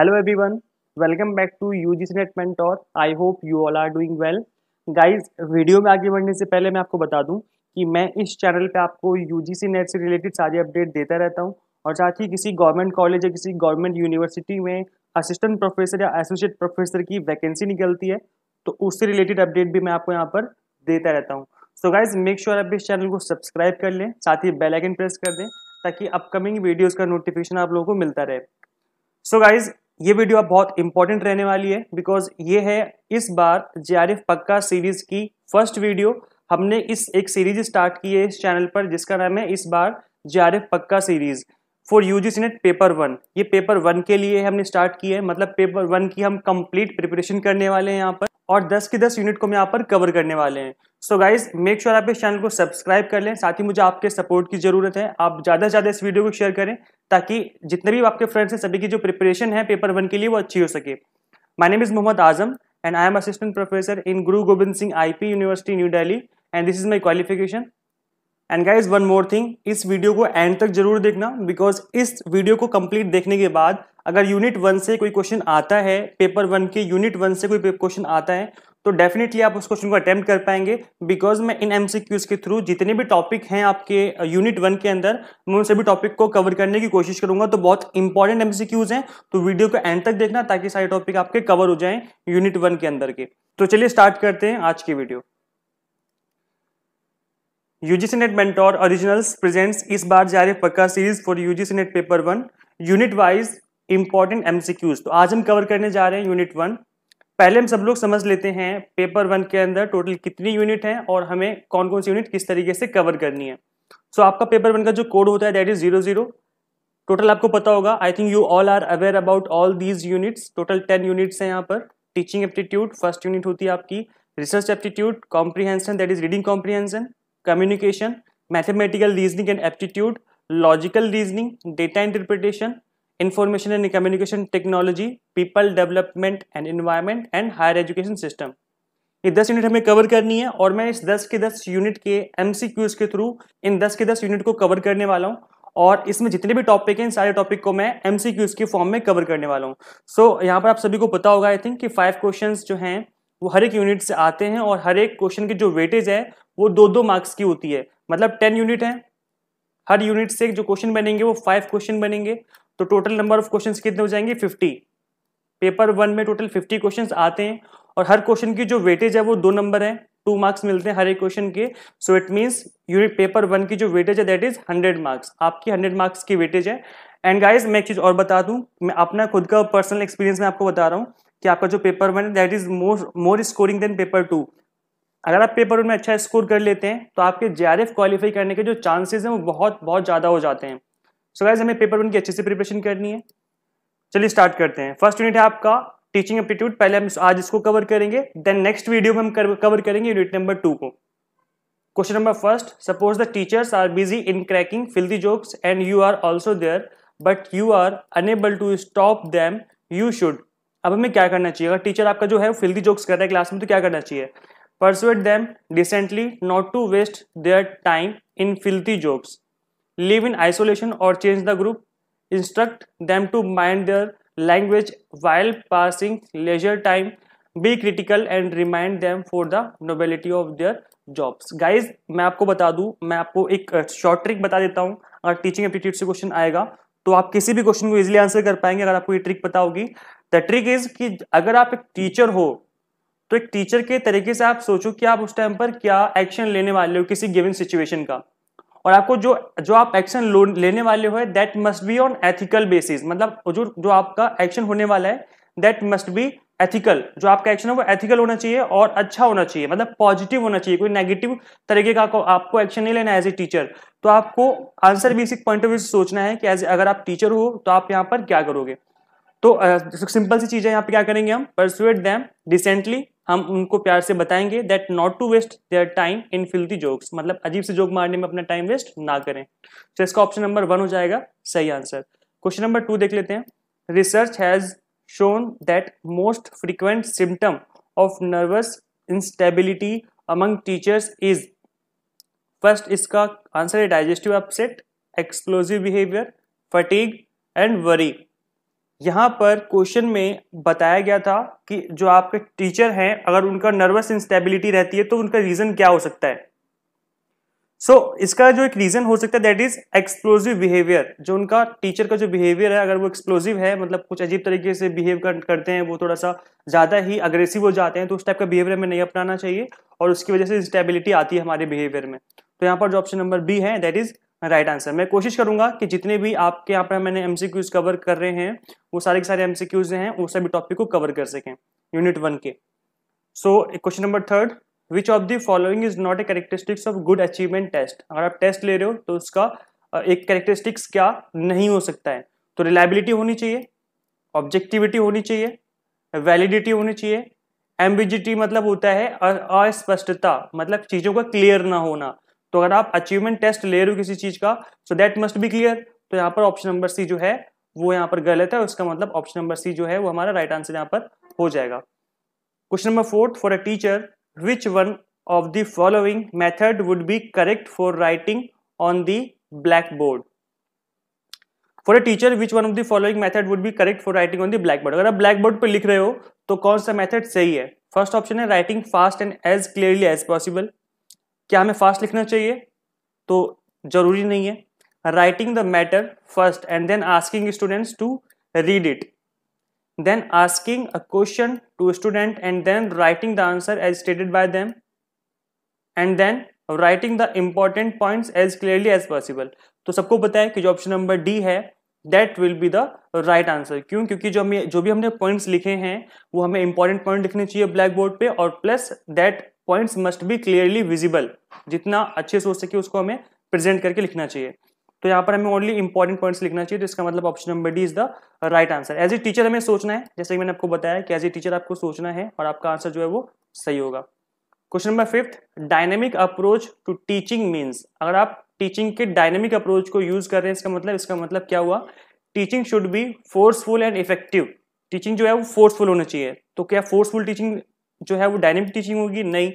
Hello back to U G C net Net और I hope you all are doing well guys video में आगे बढ़ने से पहले मैं आपको बता दूं कि मैं इस चैनल पे आपको यू जी सी नेट से रिलेटेड सारे अपडेट देता रहता हूं और साथ ही किसी गवर्नमेंट कॉलेज या किसी गवर्नमेंट यूनिवर्सिटी में असिस्टेंट प्रोफेसर या एसोसिएट प्रोफेसर की वैकेंसी निकलती है तो उससे रिलेटेड अपडेट भी मैं आपको यहाँ पर देता रहता हूँ सो गाइज मेक श्योर आप इस चैनल को सब्सक्राइब कर लें साथ ही बेलाइकन प्रेस कर दें ताकि अपकमिंग वीडियोज़ का नोटिफिकेशन आप लोगों को मिलता रहे सो so गाइज ये वीडियो अब बहुत इंपॉर्टेंट रहने वाली है बिकॉज ये है इस बार जे पक्का सीरीज की फर्स्ट वीडियो हमने इस एक सीरीज स्टार्ट की है इस चैनल पर जिसका नाम है इस बार जे पक्का series for U G C net paper one ये पेपर वन के लिए हमने स्टार्ट की है मतलब पेपर वन की हम कंप्लीट प्रिपरेशन करने वाले हैं यहाँ पर और 10 की 10 यूनिट को हम यहाँ पर कवर करने वाले हैं सो गाइज मेक श्योर आप इस चैनल को सब्सक्राइब कर लें साथ ही मुझे आपके सपोर्ट की जरूरत है आप ज़्यादा से ज़्यादा इस वीडियो को शेयर करें ताकि जितने भी आपके फ्रेंड्स हैं सभी की जो प्रिपरेशन है पेपर वन के लिए वो अच्छी हो सके my name is Mohammad Azam and I am assistant professor in Guru Gobind Singh I university New Delhi and this is my qualification and guys one more thing इस वीडियो को एंड तक जरूर देखना बिकॉज इस वीडियो को कंप्लीट देखने के बाद अगर यूनिट वन से कोई क्वेश्चन आता है पेपर वन के यूनिट वन से कोई क्वेश्चन आता है तो डेफिनेटली आप उस क्वेश्चन को अटेम्प्ट कर पाएंगे बिकॉज मैं इन एमसीक्यूज के थ्रू जितने भी टॉपिक हैं आपके यूनिट वन के अंदर मैं उन सभी टॉपिक को कवर करने की कोशिश करूंगा तो बहुत इंपॉर्टेंट एमसीक्यूज हैं तो वीडियो को एंड तक देखना ताकि सारे टॉपिक आपके कवर हो जाएं यूनिट वन के अंदर के तो चलिए स्टार्ट करते हैं आज की video UGC net mentor originals presents इस बार जा रहे पक्का series for UGC net paper one unit wise important MCQs तो आज हम कवर करने जा रहे हैं यूनिट वन पहले हम सब लोग समझ लेते हैं पेपर वन के अंदर टोटल कितनी यूनिट है और हमें कौन कौन सी यूनिट किस तरीके से कवर करनी है सो so, आपका पेपर वन का जो कोड होता है that is zero zero total आपको पता होगा I think you all are aware about all these units total ten units हैं यहाँ पर टीचिंग एप्टीट्यूड फर्स्ट यूनिट होती है आपकी research aptitude comprehension that is reading comprehension communication mathematical reasoning and aptitude logical reasoning data interpretation information and communication technology people development and environment and higher education system ये दस unit हमें cover करनी है और मैं इस दस के दस यूनिट के एम के थ्रू इन दस के दस यूनिट को कवर करने वाला हूँ और इसमें जितने भी टॉपिक हैं इन सारे टॉपिक को मैं एम के फॉर्म में कवर करने वाला हूँ सो so, यहाँ पर आप सभी को पता होगा आई थिंक कि फाइव क्वेश्चन जो हैं वो हर एक यूनिट से आते हैं और हर एक क्वेश्चन की जो वेटेज है वो दो दो मार्क्स की होती है मतलब टेन यूनिट है हर यूनिट से जो क्वेश्चन बनेंगे वो फाइव क्वेश्चन बनेंगे तो टोटल नंबर ऑफ क्वेश्चन कितने हो जाएंगे फिफ्टी पेपर वन में टोटल फिफ्टी क्वेश्चन आते हैं और हर क्वेश्चन की जो वेटेज है वो दो नंबर है टू मार्क्स मिलते हैं हर एक क्वेश्चन के so it means you paper one की जो वेटेज है दैट इज हंड्रेड मार्क्स आपकी हंड्रेड मार्क्स की वेटेज है एंड गाइज मैं एक चीज़ और बता दूँ मैं अपना खुद का पर्सनल एक्सपीरियंस मैं आपको बता रहा हूँ कि आपका जो पेपर वन है that is more more scoring than paper two अगर आप पेपर वन में अच्छा स्कोर कर लेते हैं तो आपके जे क्वालिफाई करने के जो चांसेज हैं वो बहुत बहुत ज़्यादा हो जाते हैं सो गाइज हमें पेपर वन की अच्छे से प्रिपरेशन करनी है चलिए स्टार्ट करते हैं फर्स्ट यूनिट है आपका टीचिंग एप्टीट्यूड पहले हम आज इसको कवर करेंगे देन नेक्स्ट वीडियो में हम कवर करेंगे यूनिट नंबर टू को question number first suppose the teachers are busy in cracking filthy jokes and you are also there but you are unable to stop them you should अब हमें क्या करना चाहिए अगर टीचर आपका जो है फिल्दी जोक्स कर रहा है क्लास में तो क्या करना चाहिए persuade them decently not to waste their time in filthy jokes live in isolation और change the group instruct them to mind their language while passing leisure time be critical and remind them for the nobility of their jobs guys मैं आपको बता दूँ मैं आपको एक short uh, trick बता देता हूँ अगर टीचिंग एप्टीट्यूड से क्वेश्चन आएगा तो आप किसी भी क्वेश्चन को इजिली आंसर कर पाएंगे अगर आपको ये ट्रिक पता होगी द ट्रिक इज कि अगर आप एक टीचर हो तो एक टीचर के तरीके से आप सोचो कि आप उस टाइम पर क्या एक्शन लेने वाले हो किसी गिवन सिचुएशन का और आपको जो जो आप एक्शन लेने वाले हो that must be on ethical basis मतलब जो जो आपका एक्शन होने वाला है दैट मस्ट बी एथिकल जो आपका एक्शन है वो एथिकल होना चाहिए और अच्छा होना चाहिए मतलब पॉजिटिव होना चाहिए कोई नेगेटिव तरीके का आपको एक्शन नहीं लेना एज ए टीचर तो आपको answer basic point of view से सोचना है कि एज अगर आप टीचर हो तो आप यहाँ पर क्या करोगे तो सिंपल सी चीज़ है यहाँ पे क्या करेंगे हम परसुएट दैम रिसेंटली हम उनको प्यार से बताएंगे that not to waste their time in filthy jokes मतलब अजीब से जोक मारने में अपना टाइम वेस्ट ना करें तो इसका ऑप्शन नंबर वन हो जाएगा सही आंसर क्वेश्चन नंबर टू देख लेते हैं research has shown that most frequent symptom of nervous instability among teachers is first इसका आंसर है digestive upset explosive behaviour fatigue and worry यहाँ पर क्वेश्चन में बताया गया था कि जो आपके टीचर हैं अगर उनका नर्वस इंस्टेबिलिटी रहती है तो उनका रीजन क्या हो सकता है सो so, इसका जो एक रीजन हो सकता है दैट इज एक्सप्लोजिव बिहेवियर जो उनका टीचर का जो बिहेवियर है अगर वो एक्सप्लोजिव है मतलब कुछ अजीब तरीके से बिहेव कर, करते हैं वो थोड़ा सा ज्यादा ही अग्रेसिव हो जाते हैं तो उस टाइप का बिहेवियर हमें नहीं अपनाना चाहिए और उसकी वजह से इंस्टेबिलिटी आती है हमारे बिहेवियर में तो यहाँ पर जो ऑप्शन नंबर बी है दैट इज राइट आंसर मैं कोशिश करूंगा कि जितने भी आपके यहाँ पर मैंने एम कवर कर रहे हैं वो सारे के सारे एम हैं वो सभी टॉपिक को कवर कर सकें यूनिट वन के so question number third which of the following is not a characteristics of good achievement test अगर आप टेस्ट ले रहे हो तो उसका एक करेक्टरिस्टिक्स क्या नहीं हो सकता है तो रिलायबिलिटी होनी चाहिए ऑब्जेक्टिविटी होनी चाहिए वैलिडिटी होनी चाहिए एम्बिजिटी मतलब होता है अस्पष्टता मतलब चीज़ों का क्लियर ना होना तो अगर आप अचीवमेंट टेस्ट ले रहे हो किसी चीज का so that must be clear तो यहाँ पर ऑप्शन नंबर सी जो है वो यहाँ पर गलत है उसका मतलब ऑप्शन नंबर सी जो है वो हमारा राइट आंसर यहाँ पर हो जाएगा question number fourth for a teacher which one of the following method would be correct for writing on the black board for a teacher which one of the following method would be correct for writing on the black board अगर आप black board पर लिख रहे हो तो कौन सा method सही है फर्स्ट ऑप्शन है writing fast and as clearly as possible क्या हमें फास्ट लिखना चाहिए तो जरूरी नहीं है writing the matter first and then asking students to read it then asking a question to student and then writing the answer as stated by them and then writing the important point as clearly as possible तो सबको पता है कि जो option number D है that will be the right answer क्यों क्योंकि जो हमें जो भी हमने पॉइंट्स लिखे हैं वो हमें इंपॉर्टेंट पॉइंट लिखने चाहिए ब्लैक बोर्ड पे और plus that points must be clearly visible जितना अच्छे से हो सके उसको हमें प्रेजेंट करके लिखना चाहिए तो यहाँ पर हमें ओनली इंपॉर्टेंट पॉइंट्स लिखना चाहिए तो इसका मतलब option number D is the right answer as a teacher हमें सोचना है जैसे कि मैंने आपको बताया कि एज ए टीचर आपको सोचना है और आपका आंसर जो है वो सही होगा question number fifth dynamic approach to teaching means अगर आप टीचिंग के डायनेमिक अप्रोच को यूज कर रहे हैं इसका मतलब इसका मतलब क्या हुआ teaching should be forceful and effective teaching जो है वो फोर्सफुल होना चाहिए तो क्या फोर्सफुल टीचिंग जो है वो डायनेमिक टीचिंग होगी नहीं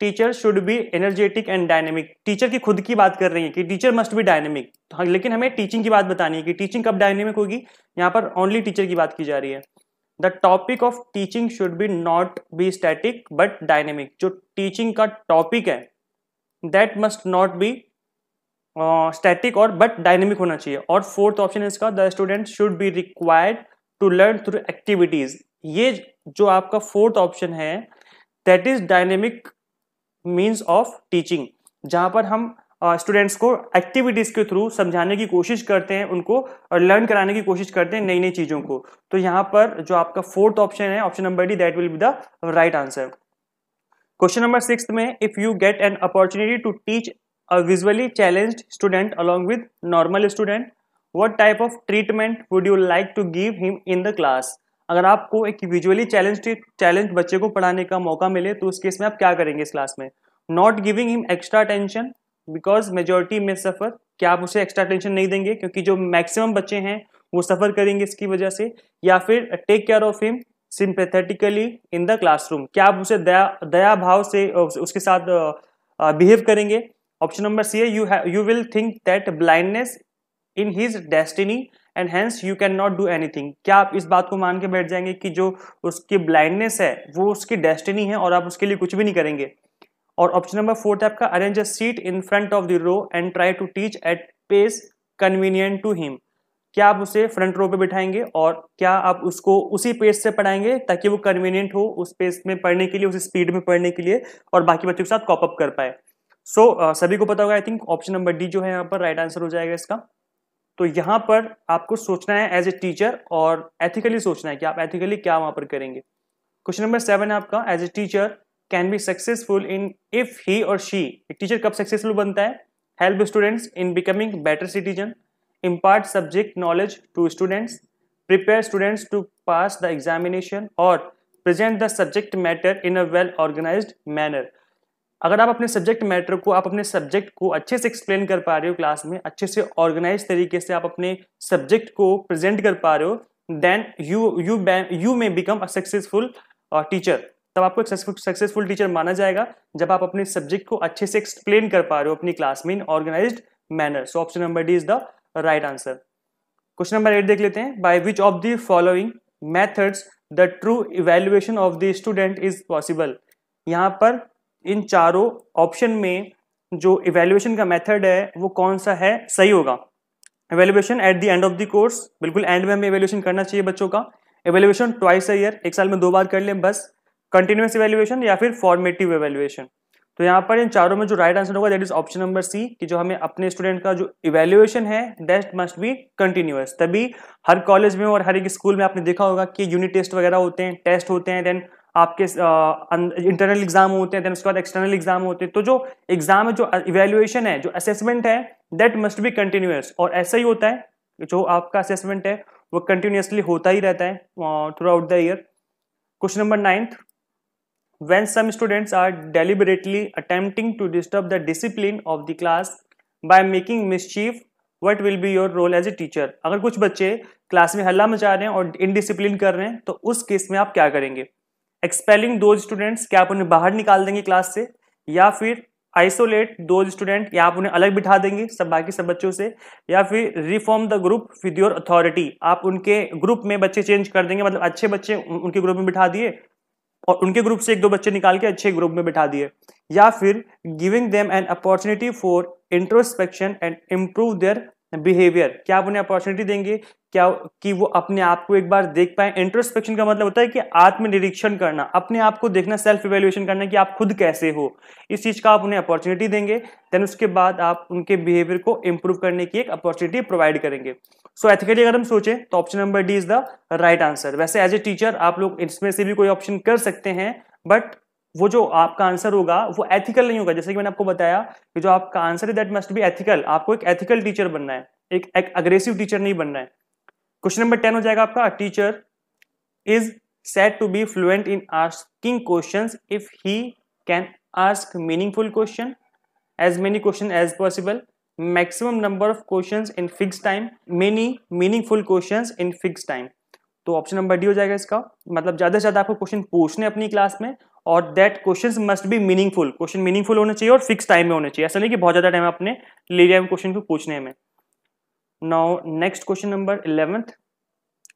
teacher should be energetic and dynamic teacher की खुद की बात कर रही है कि टीचर मस्ट बी डायनेमिक लेकिन हमें टीचिंग की बात बतानी है कि टीचिंग कब डायनेमिक होगी यहाँ पर ओनली टीचर की बात की जा रही है the topic of teaching should be not be static but dynamic जो टीचिंग का टॉपिक है that must not be static और बट डायनेमिक होना चाहिए और फोर्थ ऑप्शन है इसका the student should be required to learn through activities ये जो आपका फोर्थ ऑप्शन है that is dynamic means of teaching जहां पर हम स्टूडेंट्स uh, को एक्टिविटीज़ के थ्रू समझाने की कोशिश करते हैं उनको और लर्न कराने की कोशिश करते हैं नई नई चीज़ों को तो यहाँ पर जो आपका फोर्थ ऑप्शन है option number D that will be the right answer question number six में if you get an opportunity to teach a visually challenge student along with normal student what type of treatment would you like to give him in the class अगर आपको एक visually challenge challenge बच्चे को पढ़ाने का मौका मिले तो उस केस में आप क्या करेंगे इस क्लास में not giving him extra tension because majority में सफ़र क्या आप उसे एक्स्ट्रा टेंशन नहीं देंगे क्योंकि जो मैक्सिमम बच्चे हैं वो सफ़र करेंगे इसकी वजह से या फिर take care of him sympathetically in the classroom क्या आप उसे दया दया भाव से उसके साथ बिहेव करेंगे ऑप्शन नंबर सी है you you will think that blindness in his destiny and hence you can not do anything क्या आप इस बात को मान के बैठ जाएंगे कि जो उसकी ब्लाइंडनेस है वो उसकी डेस्टिनी है और आप उसके लिए कुछ भी नहीं करेंगे और ऑप्शन नंबर फोर्थ है आपका arrange a seat in front of the row and try to teach at pace convenient to him क्या आप उसे फ्रंट रो पे बिठाएंगे और क्या आप उसको उसी पेज से पढ़ाएंगे ताकि वो कन्वीनियंट हो उस पेज में पढ़ने के लिए उस स्पीड में पढ़ने के लिए और बाकी बच्चों के साथ कॉपअप कर पाए सो so, uh, सभी को पता होगा I think option number D जो है यहाँ पर राइट right आंसर हो जाएगा इसका तो यहाँ पर आपको सोचना है एज ए टीचर और एथिकली सोचना है कि आप एथिकली क्या वहाँ पर करेंगे क्वेश्चन नंबर सेवन है आपका as a teacher can be successful in if he और शी एक टीचर कब सक्सेसफुल बनता है help students in becoming better citizen impart subject knowledge to students prepare students to pass the examination और present the subject matter in a well organise manner अगर आप अपने subject matter को आप अपने सब्जेक्ट को अच्छे से एक्सप्लेन कर पा रहे हो क्लास में अच्छे से ऑर्गेनाइज तरीके से आप अपने सब्जेक्ट को प्रेजेंट कर पा रहे हो then you you you may become a successful teacher तब आपको सक्सेसफुल टीचर माना जाएगा जब आप अपने सब्जेक्ट को अच्छे से एक्सप्लेन कर पा रहे हो अपनी क्लास में in organise manner so option number D is the right answer question number eight देख लेते हैं by which of the following methods the true evaluation of the student is possible यहाँ पर इन चारों ऑप्शन में जो इवेल्युएशन का मेथड है वो कौन सा है सही होगा evaluation at the end of the course बिल्कुल एंड में हमें इवेल्युएशन करना चाहिए बच्चों का इवेल्युएशन ट्वाइस अ ईयर एक साल में दो बार कर लें बस कंटिन्यूस इवेल्युएशन या फिर फॉर्मेटिव इवेल्युएशन तो यहाँ पर इन चारों में जो राइट आंसर होगा that is option number C कि जो हमें अपने स्टूडेंट का जो इवेल्युएशन है दैट मस्ट बी कंटिन्यूअस तभी हर कॉलेज में और हर एक स्कूल में आपने देखा होगा कि यूनिट टेस्ट वगैरह होते हैं टेस्ट होते हैं देन आपके इंटरनल अं, एग्जाम होते हैं देन उसके बाद एक्सटर्नल एग्जाम होते हैं तो जो एग्जाम है जो इवेल्युएशन है जो असेसमेंट है दैट मस्ट बी कंटिन्यूस और ऐसा ही होता है जो आपका असेसमेंट है वो कंटिन्यूसली होता ही रहता है throughout the year question number ninth when some students are deliberately attempting disturb the discipline of the class by making mischief what will be your role as a teacher अगर कुछ बच्चे class में हल्ला मचा रहे हैं और indiscipline कर रहे हैं तो उस केस में आप क्या करेंगे एक्सपेलिंग दो स्टूडेंट्स क्या आप उन्हें बाहर निकाल देंगे क्लास से या फिर आइसोलेट दो स्टूडेंट या आप उन्हें अलग बिठा देंगे सब बाकी सब बच्चों से या फिर reform the group with your authority आप उनके ग्रुप में बच्चे चेंज कर देंगे मतलब अच्छे बच्चे उनके ग्रुप में बिठा दिए और उनके ग्रुप से एक दो बच्चे निकाल के अच्छे ग्रुप में बिठा दिए या फिर giving them an opportunity for introspection and improve their behaviour क्या आप उन्हें अपॉर्चुनिटी देंगे क्या कि वो अपने आप को एक बार देख पाए इंट्रोस्पेक्शन का मतलब होता है कि आत्मनिरीक्षण करना अपने आप को देखना सेल्फ इवेल्युएशन करना कि आप खुद कैसे हो इस चीज़ का आप उन्हें अपॉर्चुनिटी देंगे देन उसके बाद आप उनके बिहेवियर को इंप्रूव करने की एक अपॉर्चुनिटी प्रोवाइड करेंगे सो so, एथिकली अगर हम सोचें तो option number D is the right answer वैसे एज ए टीचर आप लोग इसमें से भी कोई ऑप्शन कर सकते हैं बट वो जो आपका आंसर होगा वो एथिकल नहीं होगा जैसे कि मैंने आपको बताया कि जो आपका आंसर है दैट मस्ट बी एथिकल आपको एक एथिकल टीचर बनना है एक एक अग्रेसिव टीचर नहीं बनना है क्वेश्चन नंबर टेन हो जाएगा आपका teacher is set to be fluent in asking question if he can ask meaningful question as many question as possible maximum number of question in fix time many meaningful question in fix time तो option number D हो जाएगा इसका मतलब ज़्यादा से ज़्यादा आपको question पूछने अपनी क्लास में और that question must be meaningful question meaningful होने चाहिए और फिक्स टाइम में होने चाहिए ऐसा नहीं कि बहुत ज़्यादा टाइम आपने ले लिया क्वेश्चन को पूछने में now next question number eleventh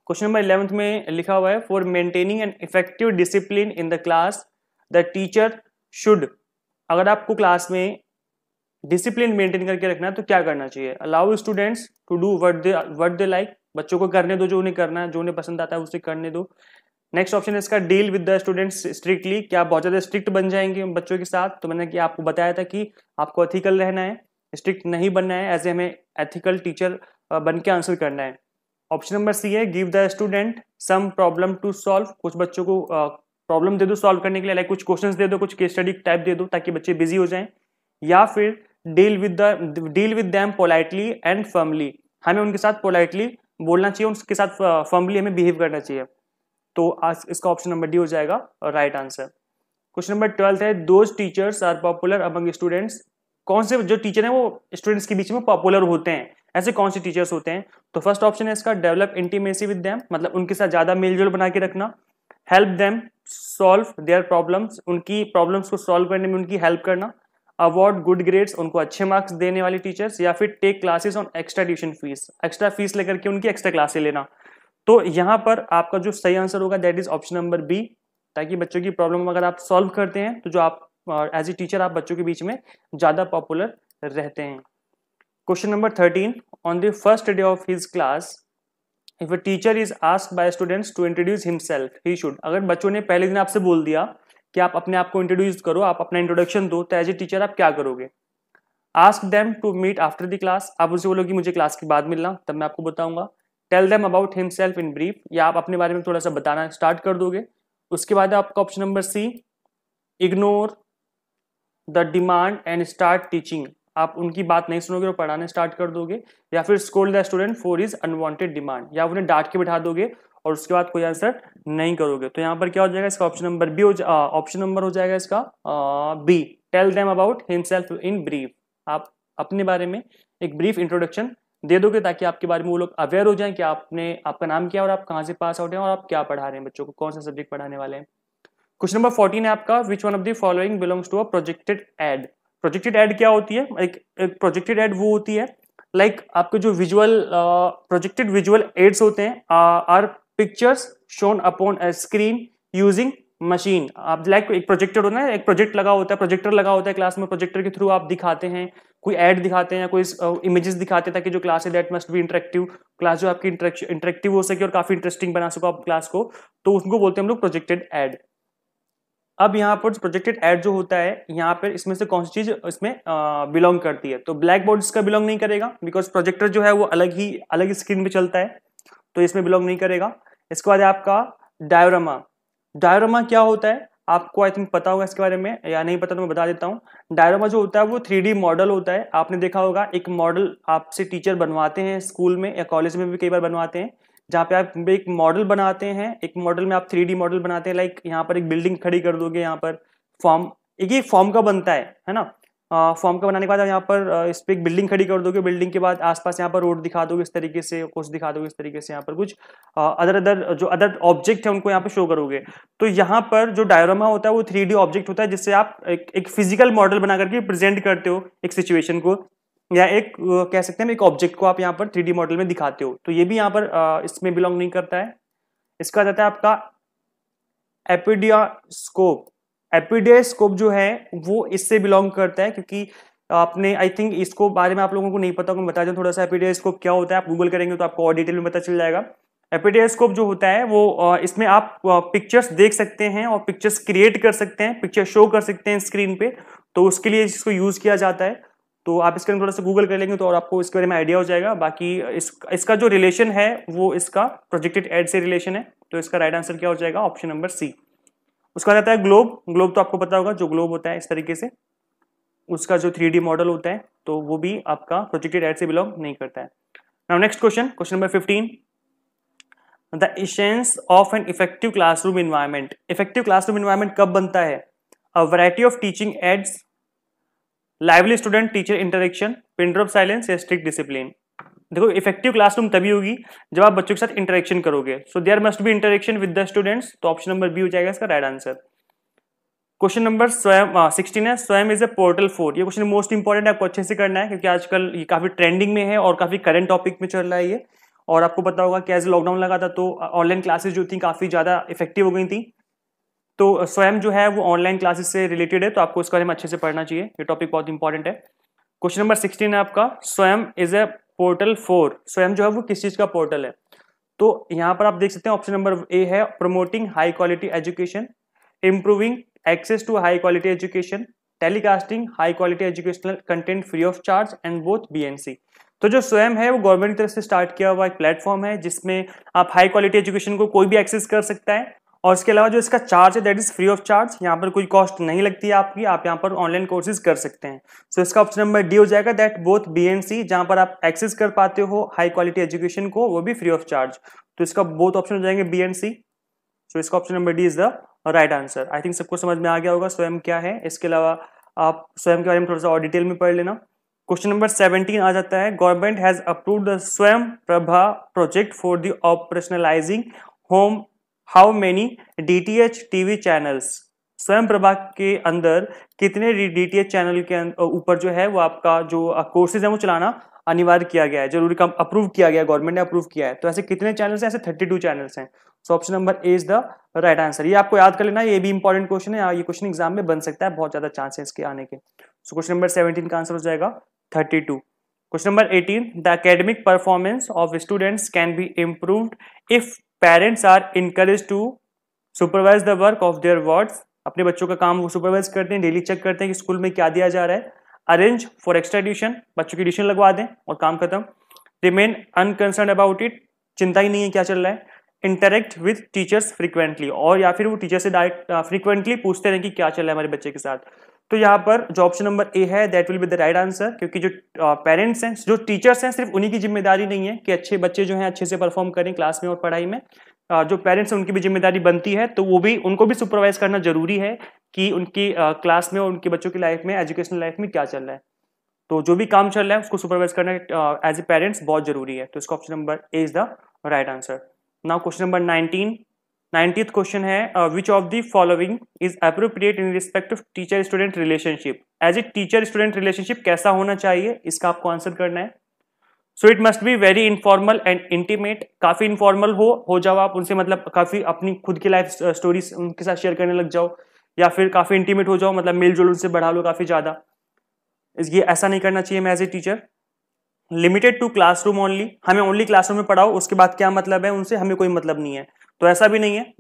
question number eleventh में लिखा हुआ है for maintaining an effective discipline in the class the teacher should अगर आपको क्लास में डिसिप्लिन मेंटेन करके रखना है तो क्या करना चाहिए allow students to do what they what they like बच्चों को करने दो जो उन्हें करना है जो उन्हें पसंद आता है उसे करने दो नेक्स्ट ऑप्शन है इसका deal with the students strictly क्या बहुत ज़्यादा स्ट्रिक्ट बन जाएंगे बच्चों के साथ तो मैंने कि आपको बताया था कि आपको एथिकल रहना है स्ट्रिक्ट नहीं बनना है एज ए हमें एथिकल टीचर बन के आंसर करना है ऑप्शन नंबर सी है give the student some problem to solve कुछ बच्चों को प्रॉब्लम दे दो सॉल्व करने के लिए लाइक कुछ क्वेश्चन दे दो कुछ केस स्टडी टाइप दे दो ताकि बच्चे बिजी हो जाए या फिर deal with the deal with them politely and firmly हमें उनके साथ पोलाइटली बोलना चाहिए उनके साथ फर्मली हमें बिहेव करना चाहिए तो आज इसका ऑप्शन नंबर डी हो जाएगा right answer question number twelfth है those teachers are popular among students कौन से जो टीचर हैं वो स्टूडेंट्स के बीच में पॉपुलर होते हैं ऐसे कौन से टीचर्स होते हैं तो फर्स्ट ऑप्शन है इसका डेवलप इंटीमेसी विद दैम मतलब उनके साथ ज़्यादा मेलजोल बना के रखना help them solve their problems उनकी प्रॉब्लम्स को सॉल्व करने में उनकी हेल्प करना अवार्ड गुड ग्रेड्स उनको अच्छे मार्क्स देने वाले टीचर्स या फिर take classes on extra tuition fees extra fees लेकर के उनकी एक्स्ट्रा क्लासे लेना तो यहां पर आपका जो सही आंसर होगा that is option number B ताकि बच्चों की प्रॉब्लम अगर आप सॉल्व करते हैं तो जो आप एज ए टीचर आप बच्चों के बीच में ज़्यादा पॉपुलर रहते हैं question number thirteen on the first day of his class if a teacher is ask by students to introduce himself he should अगर बच्चों ने पहले दिन आपसे बोल दिया कि आप अपने आप को इंट्रोड्यूस करो आप अपना इंट्रोडक्शन दो तो एज ए टीचर आप क्या करोगे ask them to meet after the class आप उनसे बोलो कि मुझे क्लास के बाद मिलना तब मैं आपको बताऊंगा tell them about himself in brief या आप अपने बारे में थोड़ा सा बताना स्टार्ट कर दोगे उसके बाद आपका option number C ignore the demand and start teaching आप उनकी बात नहीं सुनोगे और पढ़ाना स्टार्ट कर दोगे या फिर scold the student for is unwanted demand या उन्हें डांट के बिठा दोगे और उसके बाद कोई आंसर नहीं करोगे तो यहाँ पर क्या हो जाएगा इसका option number B option number हो जाएगा इसका B tell them about himself in brief आप अपने बारे में एक ब्रीफ इंट्रोडक्शन दे दोगे ताकि आपके बारे में वो लोग अवेयर हो जाएं कि आपने आपका नाम क्या और आप कहाँ से पास आउट हैं और आप क्या पढ़ा रहे हैं बच्चों को कौन सा सब्जेक्ट पढ़ाने वाले हैं क्वेश्चन नंबर फोर्टीन है आपका which one of the following belongs to a projected aid projected aid क्या होती है एक प्रोजेक्टेड एड वो होती है लाइक like, आपके जो विजुअल प्रोजेक्टेड विजुअल एड्स होते हैं are pictures shown upon screen using machine आप लाइक एक प्रोजेक्टर होता है एक प्रोजेक्ट लगा होता है प्रोजेक्टर लगा होता है क्लास में प्रोजेक्टर के थ्रू आप दिखाते हैं कोई ऐड दिखाते हैं कोई इमेजेस दिखाते हैं ताकि जो क्लास है that must be interactive class जो आपकी इंटरेक्टिव हो सके और काफी इंटरेस्टिंग बना सको आप क्लास को तो उसको बोलते हैं हम लोग प्रोजेक्टेड एड अब यहाँ पर प्रोजेक्टेड एड जो होता है यहाँ पर इसमें से कौन सी चीज इसमें बिलोंग करती है तो ब्लैक बोर्ड इसका बिलोंग नहीं करेगा बिकॉज प्रोजेक्टर जो है वो अलग ही अलग स्क्रीन पे चलता है तो इसमें बिलोंग नहीं करेगा इसके बाद आपका डायोरामा डायरोमा क्या होता है आपको आई थिंक पता होगा इसके बारे में या नहीं पता तो मैं बता देता हूँ डायरोमा जो होता है वो थ्री मॉडल होता है आपने देखा होगा एक मॉडल आपसे टीचर बनवाते हैं स्कूल में या कॉलेज में भी कई बार बनवाते हैं जहाँ पे आप एक मॉडल बनाते हैं एक मॉडल में आप थ्री मॉडल बनाते हैं लाइक यहाँ पर एक बिल्डिंग खड़ी कर दोगे यहाँ पर फॉर्म एक ये फॉर्म का बनता है है ना फॉर्म का बनाने के बाद यहाँ पर इस पर एक बिल्डिंग खड़ी कर दोगे बिल्डिंग के बाद आसपास यहाँ पर रोड दिखा दोगे इस तरीके से कुछ दिखा दोगे इस तरीके से यहाँ पर कुछ अदर अदर जो अदर ऑब्जेक्ट है उनको यहाँ पर शो करोगे तो यहाँ पर जो डायरोमा होता है वो थ्री ऑब्जेक्ट होता है जिससे आप एक, एक फिजिकल मॉडल बना करके प्रेजेंट करते हो एक सिचुएशन को या एक कह सकते हैं एक ऑब्जेक्ट को आप यहाँ पर थ्री मॉडल में दिखाते हो तो ये भी यहाँ पर इसमें बिलोंग नहीं करता है इसका जाता है आपका एपिडिया स्कोप एपिडेस्कोप जो है वो इससे बिलोंग करता है क्योंकि आपने आई थिंक इसको बारे में आप लोगों को नहीं पता मैं बता दूँ थोड़ा सा एपिडेस्कोप क्या होता है आप गूगल करेंगे तो आपको और डिटेल में पता चल जाएगा एपिडेस्कोप जो होता है वो इसमें आप पिक्चर्स देख सकते हैं और पिक्चर्स क्रिएट कर सकते हैं पिक्चर शो कर सकते हैं स्क्रीन पे तो उसके लिए इसको यूज़ किया जाता है तो आप इसके थोड़ा सा गूगल कर लेंगे तो और आपको इसके बारे में आइडिया हो जाएगा बाकी इस इसका जो रिलेशन है वो इसका प्रोजेक्टेड एड से रिलेशन है तो इसका राइट आंसर क्या हो जाएगा ऑप्शन नंबर सी उसका बाद है ग्लोब ग्लोब तो आपको पता होगा जो ग्लोब होता है इस तरीके से उसका जो थ्री मॉडल होता है तो वो भी आपका प्रोजेक्टेड एड से बिलोंग नहीं करता है now next question question number fifteen the essence of an effective classroom environment effective classroom environment कब बनता है a variety of teaching aids lively student teacher interaction pin silence या स्ट्रिक्ट डिसिप्लिन देखो effective classroom तभी होगी जब आप बच्चों के साथ इंटरेक्शन करोगे so there must be interaction with the students तो ऑप्शन नंबर बी हो जाएगा इसका right answer question number Swayam sixteen हाँ, है Swayam is a portal for ये क्वेश्चन मोस्ट इंपॉर्टेंट आपको अच्छे से करना है क्योंकि आजकल ये काफी ट्रेंडिंग में है और काफी करंट टॉपिक में चल रहा है ये और आपको पता होगा कि एज लॉकडाउन लगा था तो ऑनलाइन क्लासेस जो थी काफी ज्यादा इफेक्टिव हो गई थी तो स्वयं जो है वो ऑनलाइन क्लासेस से रिलेटेड है तो आपको इसके बारे में अच्छे से पढ़ना चाहिए ये टॉपिक बहुत इंपॉर्टेंट है क्वेश्चन नंबर सिक्सटीन है आपका स्वयं इज ए पोर्टल फोर स्वयं जो है वो किस चीज़ का पोर्टल है तो यहाँ पर आप देख सकते हैं ऑप्शन नंबर ए है promoting high quality education improving access to high quality education telecasting high quality educational content free of charge and both B and C तो जो स्वयं है वो गवर्नमेंट की तरफ से स्टार्ट किया हुआ एक प्लेटफॉर्म है जिसमें आप हाई क्वालिटी एजुकेशन को कोई भी एक्सेस कर सकता है और इसके अलावा जो इसका चार्ज है that is free of charge यहाँ पर कोई कॉस्ट नहीं लगती है आपकी आप यहाँ पर ऑनलाइन कोर्सेज कर सकते हैं सो so, इसका ऑप्शन नंबर डी हो जाएगा that both B and C जहाँ पर आप एक्सेस कर पाते हो हाई क्वालिटी एजुकेशन को वो भी फ्री ऑफ चार्ज तो इसका बोथ ऑप्शन हो जाएंगे बी एंड सी सो इसका option number D is the right answer I think सबको समझ में आ गया होगा स्वयं क्या है इसके अलावा आप स्वयं के बारे में थोड़ा सा और डिटेल में पढ़ लेना क्वेश्चन नंबर सेवेंटीन आ जाता है government has approved the Swayam Prabha project for the operationalising home how many D T H TV channels Swayam Prabha के अंदर कितने डी टी एच चैनल के अं-, ऊपर जो है वो आपका जो कोर्सेज है वो चलाना अनिवार्य किया गया है जरूरी काम अप्रूव किया गया गवर्नमेंट ने अप्रूव किया है तो ऐसे कितने चैनल्स हैं ऐसे थर्टी टू चैनल्स हैं so option number A is the right answer ये आपको याद कर लेना ये भी इंपॉर्टेंट क्वेश्चन है हाँ, ये क्वेश्चन एग्जाम में बन सकता है बहुत ज्यादा चांस है इसके आने के सो क्वेश्चन नंबर सेवनटीन का आंसर हो जाएगा thirty two question number eighteen the academic performance of students can be improved if parents are encourage to supervise the work of their wards अपने बच्चों का काम वो सुपरवाइज करते हैं डेली चेक करते हैं कि स्कूल में क्या दिया जा रहा है अरेंज फॉर एक्स्ट्रा ट्यूशन बच्चों की ट्यूशन लगवा दें और काम खत्म रिमेन अनकंसर्न अबाउट इट चिंता ही नहीं है क्या चल रहा है इंटरेक्ट विद टीचर्स फ्रिक्वेंटली और या फिर वो टीचर से डायरेक्ट फ्रिक्वेंटली पूछते रहें कि क्या चल रहा है हमारे बच्चे के साथ तो यहाँ पर जो ऑप्शन नंबर ए है that will be the right answer क्योंकि जो पेरेंट्स हैं जो टीचर्स हैं सिर्फ उन्हीं की जिम्मेदारी नहीं है कि अच्छे बच्चे जो हैं अच्छे से परफॉर्म करें क्लास में और पढ़ाई में जो पेरेंट्स हैं उनकी भी जिम्मेदारी बनती है तो वो भी उनको भी सुपरवाइज करना जरूरी है कि उनकी क्लास में और उनके बच्चों की लाइफ में एजुकेशनल लाइफ में क्या चल रहा है तो जो भी काम चल रहा है उसको सुपरवाइज करना एज ए पेरेंट्स बहुत जरूरी है तो इसका option number A is the right answer now question number nineteen nineteenth question है which of the following is appropriate in respect of teacher student relationship as a teacher student relationship कैसा होना चाहिए इसका आपको आंसर करना है so it must be very informal and intimate काफ़ी informal हो हो जाओ आप उनसे मतलब काफ़ी अपनी खुद की लाइफ स्टोरीज उनके साथ शेयर करने लग जाओ या फिर काफ़ी इंटीमेट हो जाओ मतलब मेल जोल उनसे बढ़ा लो काफ़ी ज़्यादा ये ऐसा नहीं करना चाहिए मैं as a teacher limited to classroom only हमें ओनली क्लासरूम में पढ़ाओ उसके बाद क्या मतलब है उनसे हमें कोई मतलब नहीं है तो ऐसा भी नहीं है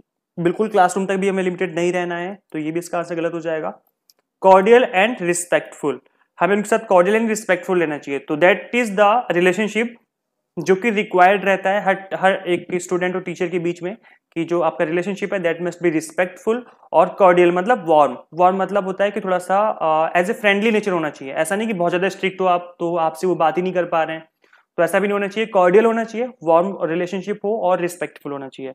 बिल्कुल क्लासरूम तक भी हमें लिमिटेड नहीं रहना है तो ये भी इसका आंसर गलत हो जाएगा कॉर्डियल एंड रिस्पेक्टफुल हमें उनके साथ कॉर्डियल एंड रिस्पेक्टफुल लेना चाहिए तो दैट इज द रिलेशनशिप जो कि रिक्वायर्ड रहता है हर हर एक स्टूडेंट और टीचर के बीच में कि जो आपका रिलेशनशिप है दैट मस्ट बी रिस्पेक्टफुल और कॉर्डियल मतलब वार्म वार्म मतलब होता है कि थोड़ा सा एज ए फ्रेंडली नेचर होना चाहिए ऐसा नहीं कि बहुत ज़्यादा स्ट्रिक्ट हो आप तो आपसे वो बात ही नहीं कर पा रहे हैं तो ऐसा भी नहीं होना चाहिए कॉर्डियल होना चाहिए वार्म रिलेशनशिप हो और रिस्पेक्टफुल होना चाहिए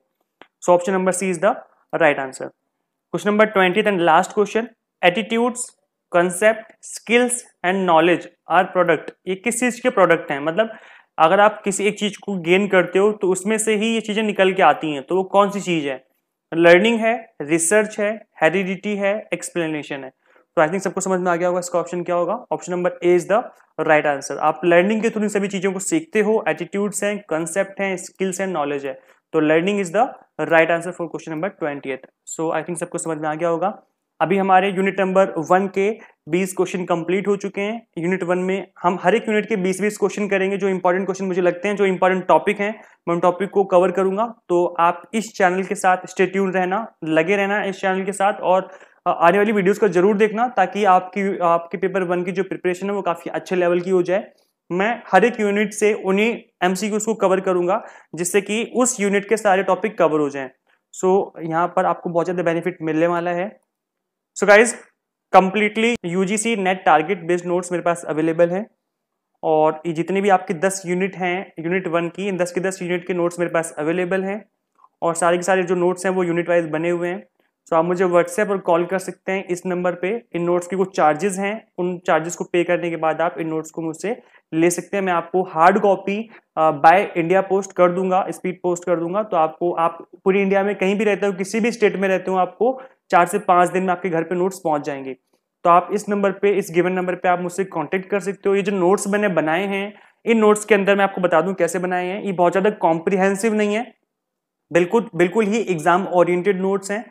so option number C is the right answer question number twenty and last question attitudes concept skills and knowledge are product ये किस चीज़ के प्रोडक्ट हैं मतलब अगर आप किसी एक चीज़ को गेन करते हो तो उसमें से ही ये चीज़ें निकल के आती हैं तो वो कौन सी चीज़ है लर्निंग है रिसर्च है हेरिडिटी है एक्सप्लेनेशन है तो आई थिंक सबको समझ में आ गया होगा इसका ऑप्शन क्या होगा option number A is the right answer आप लर्निंग के थ्रू इन सभी चीज़ों को सीखते हो एटीट्यूड्स हैं कंसेप्ट हैं स्किल्स एंड नॉलेज है तो learning is the right answer for question number twentieth so I think सबको समझ में आ गया होगा अभी हमारे यूनिट नंबर वन के बीस क्वेश्चन कंप्लीट हो चुके हैं यूनिट वन में हम हर एक यूनिट के बीस बीस क्वेश्चन करेंगे जो इंपॉर्टेंट क्वेश्चन मुझे लगते हैं जो इंपॉर्टेंट टॉपिक हैं मैं उन टॉपिक को कवर करूंगा तो आप इस चैनल के साथ स्टेट्यून रहना लगे रहना इस चैनल के साथ और आने वाली वीडियोज का जरूर देखना ताकि आपकी आपके पेपर वन की जो प्रिपरेशन है वो काफ़ी अच्छे लेवल की हो जाए मैं हर एक यूनिट से उन्हीं एमसीक्यूज को कवर करूंगा जिससे कि उस यूनिट के सारे टॉपिक कवर हो जाएं सो so, यहाँ पर आपको बहुत ज़्यादा बेनिफिट मिलने वाला है so guys completely UGC NET target based notes मेरे पास अवेलेबल है और ये जितने भी आपके 10 यूनिट हैं यूनिट वन की इन 10 के 10 यूनिट के नोट्स मेरे पास अवेलेबल हैं और सारे के सारे जो नोट्स हैं वो यूनिट वाइज बने हुए हैं सो आप मुझे व्हाट्सएप पर कॉल कर सकते हैं इस नंबर पे इन नोट्स के कुछ चार्जेस हैं उन चार्जेस को पे करने के बाद आप इन नोट्स को मुझसे ले सकते हैं मैं आपको hard copy by India Post कर दूंगा स्पीड पोस्ट कर दूंगा तो आपको आप पूरी इंडिया में कहीं भी रहते हो किसी भी स्टेट में रहते हो आपको चार से पांच दिन में आपके घर पे नोट्स पहुंच जाएंगे तो आप इस नंबर पे इस गिवन नंबर पे आप मुझसे कांटेक्ट कर सकते हो ये जो नोट्स मैंने बनाए हैं इन नोट्स के अंदर मैं आपको बता दूं कैसे बनाए हैं ये बहुत ज़्यादा कॉम्प्रिहेंसिव नहीं है बिल्कुल बिल्कुल ही एग्जाम ओरिएंटेड नोट्स हैं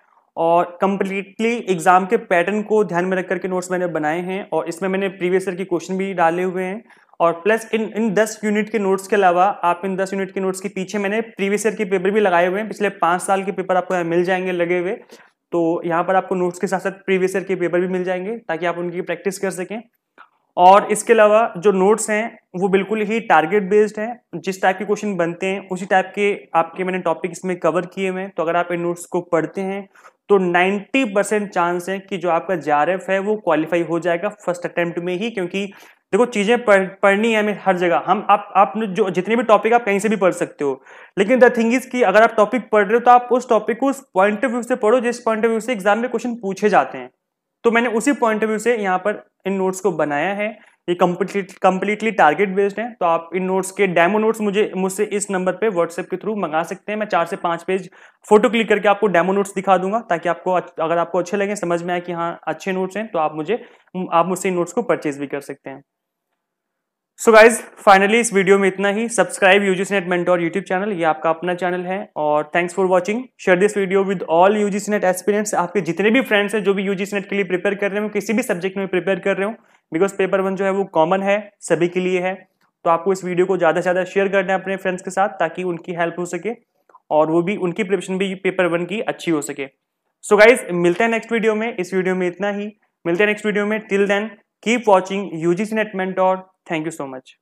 और कंप्लीटली एग्जाम के पैटर्न को ध्यान में रख करके नोट्स मैंने बनाए हैं और इसमें मैंने प्रीवियस ईयर के क्वेश्चन भी डाले हुए हैं और प्लस इन इन दस यूनिट के नोट्स के अलावा आप इन दस यूनिट के नोट्स के पीछे मैंने प्रीवियस ईयर के पेपर भी लगाए हुए हैं पिछले पाँच साल के पेपर आपको मिल जाएंगे लगे हुए तो यहाँ पर आपको नोट्स के साथ साथ प्रीवियस ईयर के पेपर भी मिल जाएंगे ताकि आप उनकी प्रैक्टिस कर सकें और इसके अलावा जो नोट्स हैं वो बिल्कुल ही टारगेट बेस्ड हैं जिस टाइप के क्वेश्चन बनते हैं उसी टाइप के आपके मैंने टॉपिक इसमें कवर किए हुए हैं तो अगर आप इन नोट्स को पढ़ते हैं तो 90 परसेंट चांस है कि जो आपका जे है वो क्वालिफाई हो जाएगा फर्स्ट अटेम्प्ट में ही क्योंकि देखो चीजें पढ़ पढ़नी है हमें हर जगह हम आप आपने जो जितने भी टॉपिक आप कहीं से भी पढ़ सकते हो लेकिन द थिंग इज कि अगर आप टॉपिक पढ़ रहे हो तो आप उस टॉपिक को उस पॉइंट ऑफ व्यू से पढ़ो जिस पॉइंट ऑफ व्यू से एग्जाम में क्वेश्चन पूछे जाते हैं तो मैंने उसी पॉइंट ऑफ व्यू से यहाँ पर इन नोट्स को बनाया है ये कंप्लीटली कम्प्लीटली टारगेट बेस्ड है तो आप इन नोट्स के डेमो नोट्स मुझे मुझसे इस नंबर पे व्हाट्सएप के थ्रू मंगा सकते हैं मैं चार से पांच पेज फोटो क्लिक करके आपको डेमो नोट्स दिखा दूंगा ताकि आपको अगर आपको अच्छे लगे समझ में आए कि हाँ अच्छे नोट्स हैं तो आप मुझे आप मुझसे इन नोट्स को परचेज भी कर सकते हैं सो गाइज फाइनली इस वीडियो में इतना ही subscribe UGC net mentor YouTube channel ये आपका अपना चैनल है और thanks for watching share this video with all UGC NET experience आपके जितने भी फ्रेंड्स हैं जो भी यूजीसी नेट के लिए प्रिपेयर कर रहे हो किसी भी सब्जेक्ट में प्रिपेयर कर रहे हो बिकॉज पेपर वन जो है वो कॉमन है सभी के लिए है तो आपको इस वीडियो को ज़्यादा से ज़्यादा शेयर करना है अपने फ्रेंड्स के साथ ताकि उनकी हेल्प हो सके और वो भी उनकी प्रिपरेशन भी पेपर वन की अच्छी हो सके सो so गाइज मिलते हैं नेक्स्ट वीडियो में इस वीडियो में इतना ही मिलते हैं नेक्स्ट वीडियो में till then keep watching UGC net mentor Thank you so much.